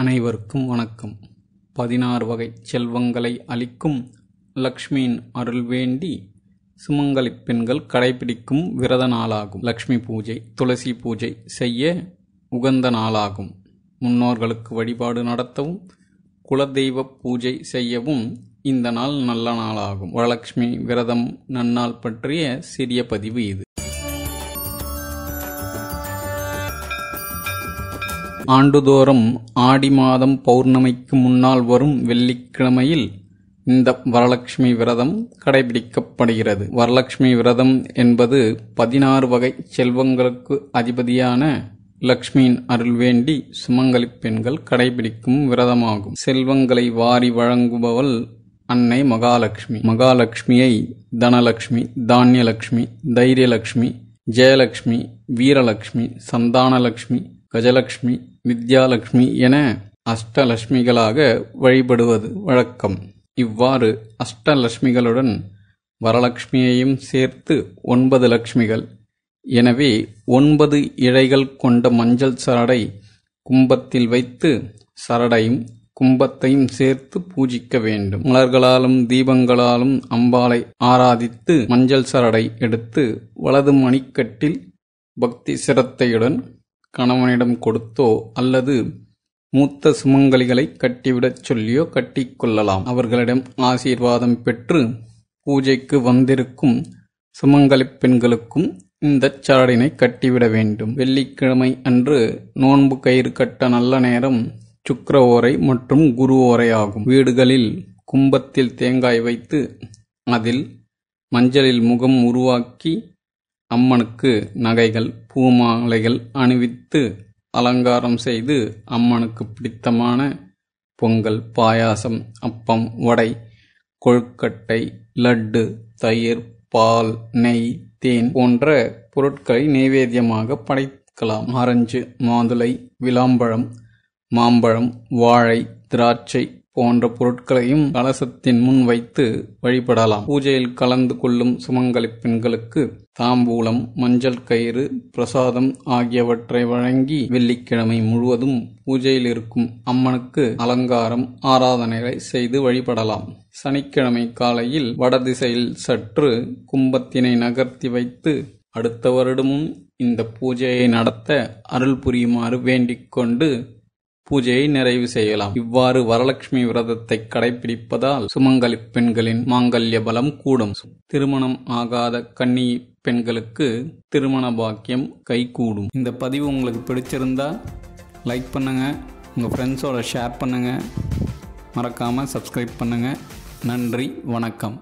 அனைவருக்கும் வணக்கம் பதினாறு வகை செல்வங்களை அளிக்கும் லக்ஷ்மியின் அருள் வேண்டி சுமங்கலி பெண்கள் கடைபிடிக்கும் விரத நாளாகும் லக்ஷ்மி பூஜை துளசி பூஜை செய்ய உகந்த நாளாகும் முன்னோர்களுக்கு வழிபாடு நடத்தவும் குலதெய்வ பூஜை செய்யவும் இந்த நாள் நல்ல நாளாகும் வரலட்சுமி விரதம் நன்னாள் பற்றிய சிறிய பதிவு இது ஆண்டுதோறும் ஆடி மாதம் பௌர்ணமிக்கு முன்னால் வரும் வெள்ளிக்கிழமையில் இந்த வரலட்சுமி விரதம் கடைபிடிக்கப்படுகிறது வரலட்சுமி விரதம் என்பது பதினாறு வகை செல்வங்களுக்கு அதிபதியான லக்ஷ்மியின் அருள் வேண்டி சுமங்கலி பெண்கள் கடைபிடிக்கும் விரதமாகும் செல்வங்களை வாரி வழங்குபவள் அன்னை மகாலட்சுமி மகாலட்சுமியை தனலட்சுமி தானியலட்சுமி தைரியலட்சுமி ஜெயலட்சுமி வீரலட்சுமி சந்தானலட்சுமி கஜலக்ஷ்மி வித்யாலக்ஷ்மி என அஷ்டலட்சுமிகளாக வழிபடுவது வழக்கம் இவ்வாறு அஷ்டலட்சுமிகளுடன் வரலட்சுமியையும் சேர்த்து ஒன்பது லட்சுமிகள் எனவே ஒன்பது இழைகள் கொண்ட மஞ்சள் சரடை கும்பத்தில் வைத்து சரடையும் கும்பத்தையும் சேர்த்து பூஜிக்க வேண்டும் மலர்களாலும் தீபங்களாலும் அம்பாளை ஆராதித்து மஞ்சள் சரடை எடுத்து வலது மணிக்கட்டில் பக்தி சிரத்தையுடன் கணவனிடம் கொடுத்தோ அல்லது மூத்த சுமங்கலிகளை கட்டிவிடச் சொல்லியோ கட்டிக்கொள்ளலாம் அவர்களிடம் ஆசீர்வாதம் பெற்று பூஜைக்கு வந்திருக்கும் சுமங்கலி பெண்களுக்கும் இந்த சாடினை கட்டிவிட வேண்டும் வெள்ளிக்கிழமை அன்று நோன்பு கயிறு கட்ட நல்ல நேரம் சுக்கர ஓரை மற்றும் குரு ஓரை ஆகும் வீடுகளில் கும்பத்தில் தேங்காய் வைத்து அதில் மஞ்சளில் முகம் உருவாக்கி அம்மனுக்கு நகைகள் பூமாலைகள் அணிவித்து அலங்காரம் செய்து அம்மனுக்கு பிடித்தமான பொங்கல் பாயாசம் அப்பம் வடை கொழுக்கட்டை லட்டு தயிர் பால் நெய் தேன் போன்ற பொருட்களை நைவேத்தியமாக படைக்கலாம் ஆரஞ்சு மாதுளை விளாம்பழம் மாம்பழம் வாழை திராட்சை போன்ற பொருட்களையும் கலசத்தின் முன் வைத்து வழிபடலாம் பூஜையில் கலந்து கொள்ளும் சுமங்கலி பெண்களுக்கு தாம்பூலம் மஞ்சள் கயிறு பிரசாதம் ஆகியவற்றை வழங்கி வெள்ளிக்கிழமை முழுவதும் பூஜையில் இருக்கும் அம்மனுக்கு அலங்காரம் ஆராதனைகளை செய்து வழிபடலாம் சனிக்கிழமை காலையில் வடதிசையில் சற்று கும்பத்தினை நகர்த்தி வைத்து அடுத்த வருடமும் இந்த பூஜையை நடத்த அருள் புரியுமாறு வேண்டிக் கொண்டு பூஜையை நிறைவு செய்யலாம் இவ்வாறு வரலட்சுமி விரதத்தை கடைபிடிப்பதால் சுமங்கலி பெண்களின் மாங்கல்ய பலம் கூடும் திருமணம் ஆகாத கன்னி பெண்களுக்கு திருமண பாக்கியம் கைகூடும் இந்த பதிவு உங்களுக்கு பிடிச்சிருந்தா லைக் பண்ணுங்கள் உங்கள் ஃப்ரெண்ட்ஸோட ஷேர் பண்ணுங்கள் மறக்காமல் சப்ஸ்கிரைப் பண்ணுங்கள் நன்றி வணக்கம்